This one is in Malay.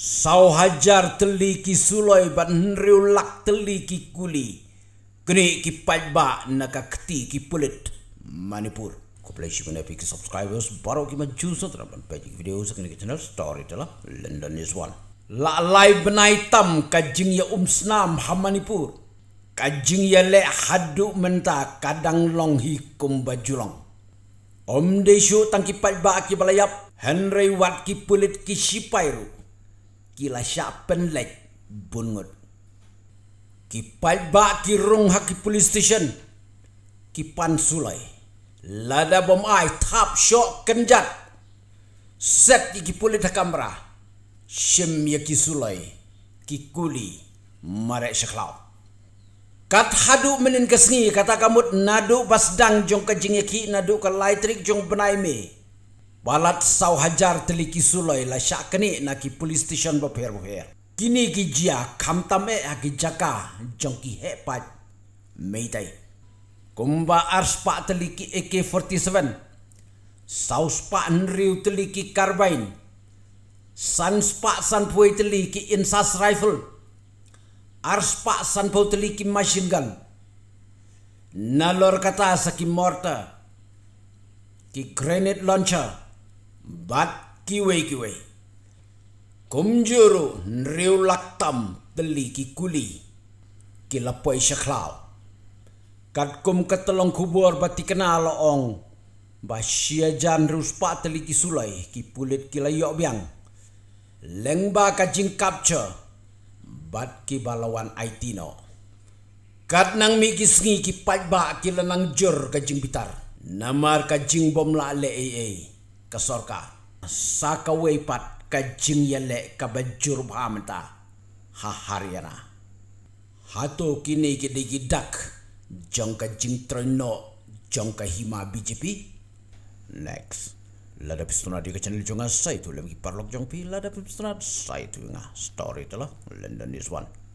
Sau hajar teli ki suloi ban riu lak teli ki kuli. Kini ki pajba naka keti ki pulit Manipur. Ko play shi kuna piki subscribers baro ki maju sotra ban pajik video sa kini channel story tala London is one. La lai benai tam kajing ya umsnam ha Manipur. Kajing ya le haduk menta kadang long hi kumba julong. Om de tangki pajba ki balayap. Henry wat ki pulit ki shipairu ki la sha pen lek bun ngot ki pai ba ki rung ha ki police station ki pan sulai lada bom ai tap sho kenjat set ki ki pulit ha kamra shim ye ki sulai ki kuli mare shaklau Kat hadu menin kesni kata kamut nadu basdang jong kejingi ki naduk ke lightrik jong benai me. Balat sau hajar teliki suloi la syak keni na ki polis station bapher bapher. Kini ki jia kam tame a ki jaka jongki hepat meitai. Kumba ars pak teliki AK-47. Saus pak nriu teliki karbain. Sans pak sanpui teliki insas rifle. Ars pak sanpau teliki machine gun. Nalor kata saki morta. Ki grenade launcher. Batki wei wei. Kumjuru nriu laktam teli kuli. Kilapoi syaklau. Kat kum ketelong kubur bati kenal ong. Basia jan ruspa ki sulai ki pulit kila yok biang. Lengba kajing kapcha. Bat ki balawan aitino. Kat nang mi ki sengi ki pajba kajing bitar. Namar kajing bom la kasorka sakawai pat kajing yale kabanjur ha hahariana hato kini kini gidak jong kajing trono jong kahima BJP next lada pistuna di channel jong asai tu lagi parlok jong pi lada pistuna asai tu nga story tu lah London is one